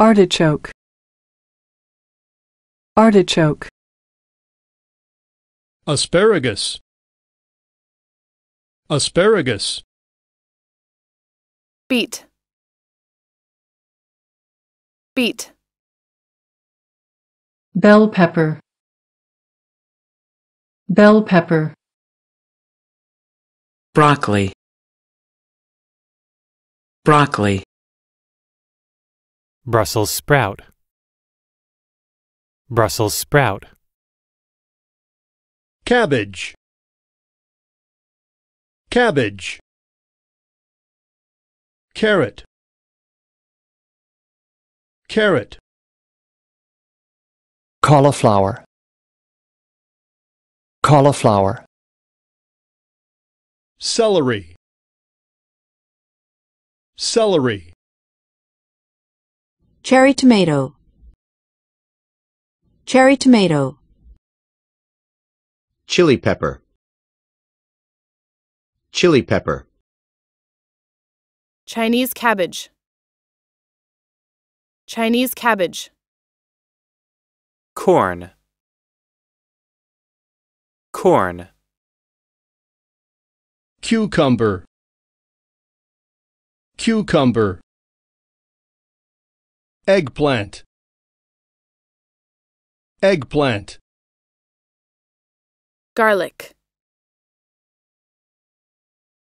artichoke artichoke asparagus asparagus Beet. Beet. bell pepper bell pepper broccoli broccoli Brussels sprout. Brussels sprout. Cabbage. Cabbage. Carrot. Carrot. Cauliflower. Cauliflower. Celery. Celery cherry tomato cherry tomato chili pepper chili pepper Chinese cabbage Chinese cabbage corn corn cucumber cucumber eggplant eggplant garlic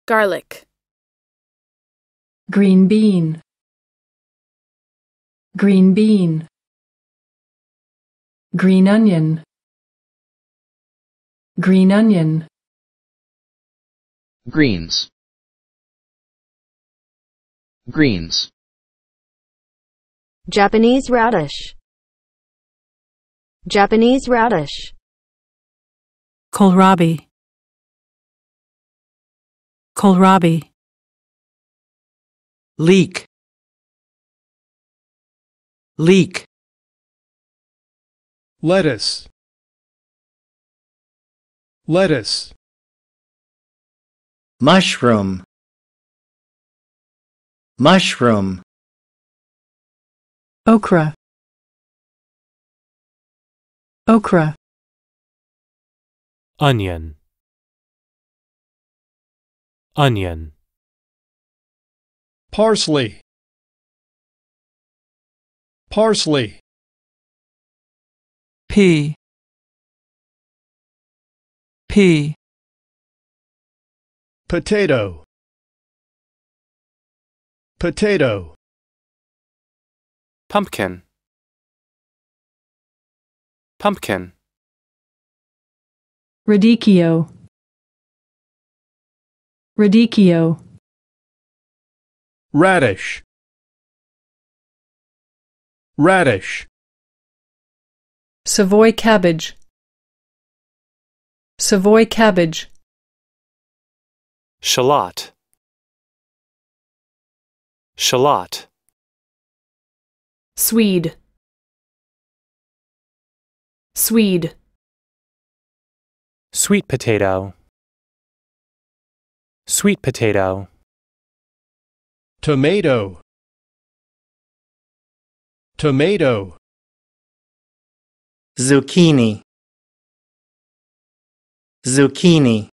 garlic green bean green bean green onion green onion greens greens Japanese radish Japanese radish kohlrabi kohlrabi leek leek lettuce lettuce mushroom mushroom okra okra onion onion parsley parsley pea pea potato potato pumpkin pumpkin radicchio radicchio radish radish savoy cabbage savoy cabbage shallot shallot Swede Swede Sweet potato Sweet potato Tomato Tomato Zucchini Zucchini